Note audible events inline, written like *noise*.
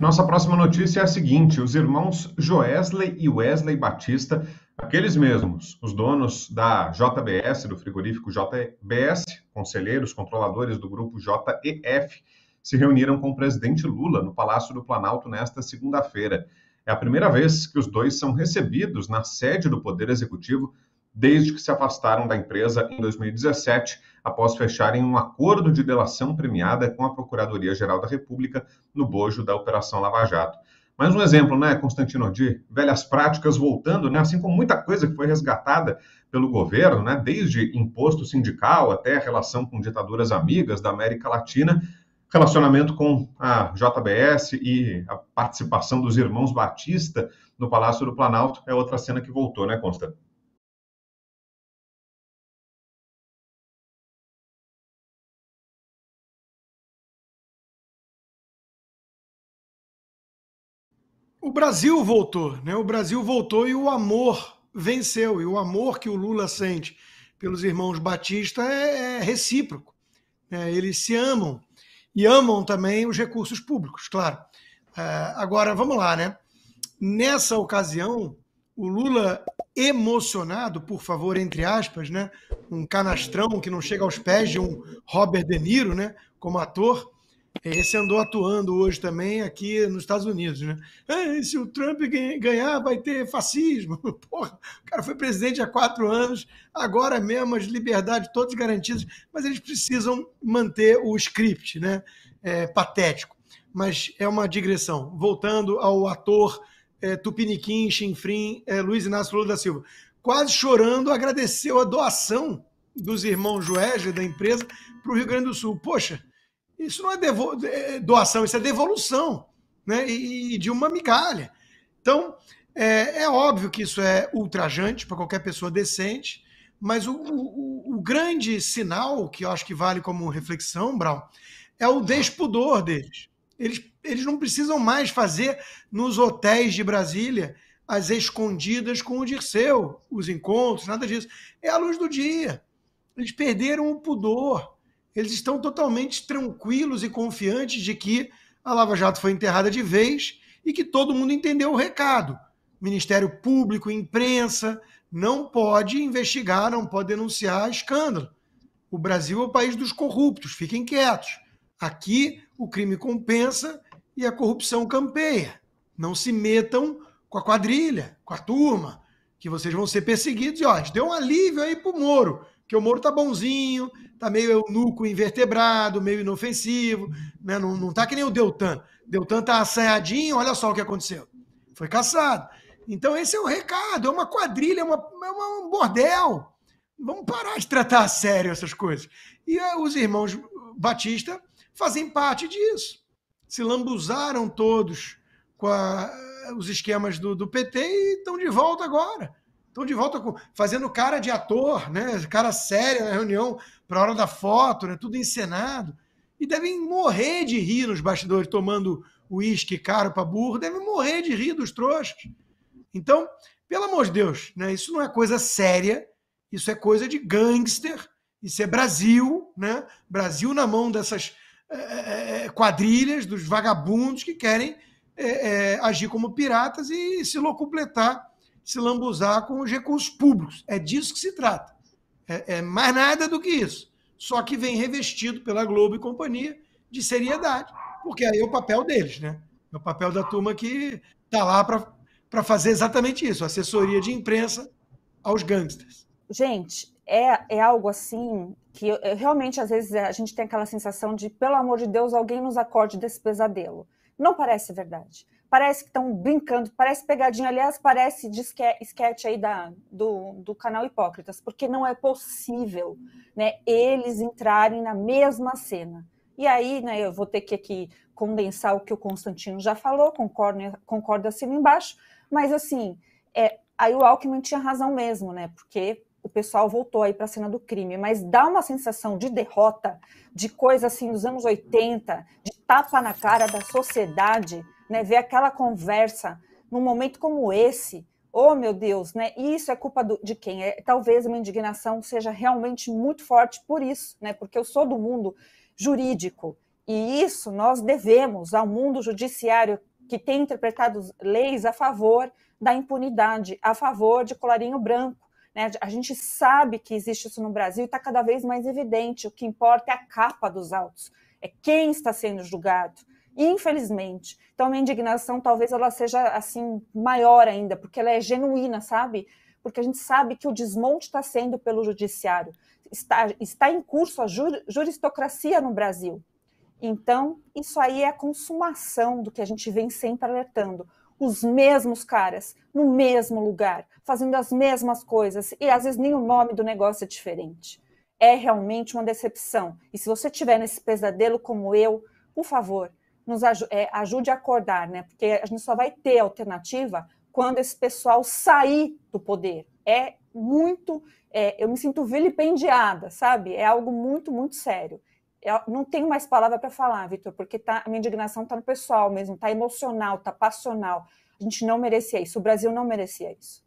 Nossa próxima notícia é a seguinte: os irmãos Joesley e Wesley Batista, aqueles mesmos, os donos da JBS, do frigorífico JBS, conselheiros, controladores do grupo JEF, se reuniram com o presidente Lula no Palácio do Planalto nesta segunda-feira. É a primeira vez que os dois são recebidos na sede do Poder Executivo desde que se afastaram da empresa em 2017, após fecharem um acordo de delação premiada com a Procuradoria-Geral da República no bojo da Operação Lava Jato. Mais um exemplo, né, Constantino, de velhas práticas voltando, né, assim como muita coisa que foi resgatada pelo governo, né, desde imposto sindical até relação com ditaduras amigas da América Latina, relacionamento com a JBS e a participação dos irmãos Batista no Palácio do Planalto é outra cena que voltou, né, Constantino? O Brasil voltou, né? O Brasil voltou e o amor venceu. E o amor que o Lula sente pelos irmãos Batista é, é recíproco. É, eles se amam e amam também os recursos públicos, claro. É, agora, vamos lá, né? Nessa ocasião, o Lula emocionado, por favor, entre aspas, né? Um canastrão que não chega aos pés de um Robert De Niro, né? Como ator esse andou atuando hoje também aqui nos Estados Unidos, né? se o Trump ganhar, vai ter fascismo. *laughs* Porra, o cara foi presidente há quatro anos, agora mesmo as liberdades todas garantidas, mas eles precisam manter o script, né? É, patético. Mas é uma digressão. Voltando ao ator é, Tupiniquim, Chinfrim, é, Luiz Inácio Lula da Silva. Quase chorando, agradeceu a doação dos irmãos Joesley, da empresa, para o Rio Grande do Sul. Poxa, isso não é, é, é doação, isso é devolução, né? E, de uma migalha. Então, é, é óbvio que isso é ultrajante para qualquer pessoa decente, mas o, o, o, grande sinal que eu acho que vale como reflexão, Brown, é o despudor deles. Eles, eles não precisam mais fazer nos hotéis de Brasília as escondidas com o Dirceu, os encontros, nada disso. É a luz do dia. Eles perderam o pudor. Eles estão totalmente tranquilos e confiantes de que a Lava Jato foi enterrada de vez e que todo mundo entendeu o recado. Ministério Público, imprensa, não pode investigar, não pode denunciar escândalo. O Brasil é o país dos corruptos, fiquem quietos. Aqui o crime compensa e a corrupção campeia. Não se metam com a quadrilha, com a turma, que vocês vão ser perseguidos. E ó, deu um alívio aí pro Moro. Porque o Moro tá bonzinho, tá meio eunuco invertebrado, meio inofensivo, né? Não, não tá que nem o Deltan. Deltan tá assanhadinho, olha só o que aconteceu. Foi caçado. Então esse é o recado, é uma quadrilha, é, uma, é um bordel. Vamos parar de tratar a sério essas coisas. E eh, os irmãos Batista fazem parte disso. Se lambuzaram todos com a, eh, os esquemas do, do PT e estão de volta agora. Então, de volta com, fazendo cara de ator, né? Cara séria na reunião, para a hora da foto, né? Tudo encenado. E devem morrer de rir nos bastidores, tomando uísque caro para burro, devem morrer de rir dos trouxas. Então, pelo amor de Deus, né? Isso não é coisa séria, isso é coisa de gangster, isso é Brasil, né? Brasil na mão dessas é, quadrilhas, dos vagabundos que querem é, agir como piratas e se locupletar se lambuzar com os recursos públicos. É disso que se trata. É, é mais nada do que isso. Só que vem revestido pela Globo e companhia de seriedade, porque aí é o papel deles, né? É o papel da turma que está lá para fazer exatamente isso assessoria de imprensa aos gangsters. Gente, é, é algo assim que eu, realmente, às vezes, a gente tem aquela sensação de, pelo amor de Deus, alguém nos acorde desse pesadelo não parece verdade. Parece que estão brincando, parece pegadinha. Aliás, parece sketch aí da, do, do canal Hipócritas, porque não é possível né, eles entrarem na mesma cena. E aí, né, eu vou ter que aqui condensar o que o Constantino já falou, concordo, concordo assim embaixo, mas assim, é, aí o Alckmin tinha razão mesmo, né? Porque o pessoal voltou aí para a cena do crime, mas dá uma sensação de derrota, de coisa assim dos anos 80, de tapa na cara da sociedade, né? Ver aquela conversa num momento como esse, oh meu Deus, né? E isso é culpa do, de quem? É, talvez uma indignação seja realmente muito forte por isso, né? Porque eu sou do mundo jurídico e isso nós devemos ao mundo judiciário que tem interpretado leis a favor da impunidade, a favor de colarinho branco. Né? A gente sabe que existe isso no Brasil e está cada vez mais evidente. O que importa é a capa dos autos, é quem está sendo julgado. Infelizmente. Então, a minha indignação talvez ela seja assim maior ainda, porque ela é genuína, sabe? Porque a gente sabe que o desmonte está sendo pelo judiciário. Está, está em curso a jur, juristocracia no Brasil. Então, isso aí é a consumação do que a gente vem sempre alertando os mesmos caras no mesmo lugar, fazendo as mesmas coisas, e às vezes nem o nome do negócio é diferente. É realmente uma decepção. E se você tiver nesse pesadelo como eu, por favor, nos ajude, é, ajude a acordar, né? Porque a gente só vai ter alternativa quando esse pessoal sair do poder. É muito, é, eu me sinto vilipendiada, sabe? É algo muito, muito sério. Eu não tenho mais palavra para falar, Vitor, porque tá, a minha indignação está no pessoal mesmo, está emocional, está passional. A gente não merecia isso, o Brasil não merecia isso.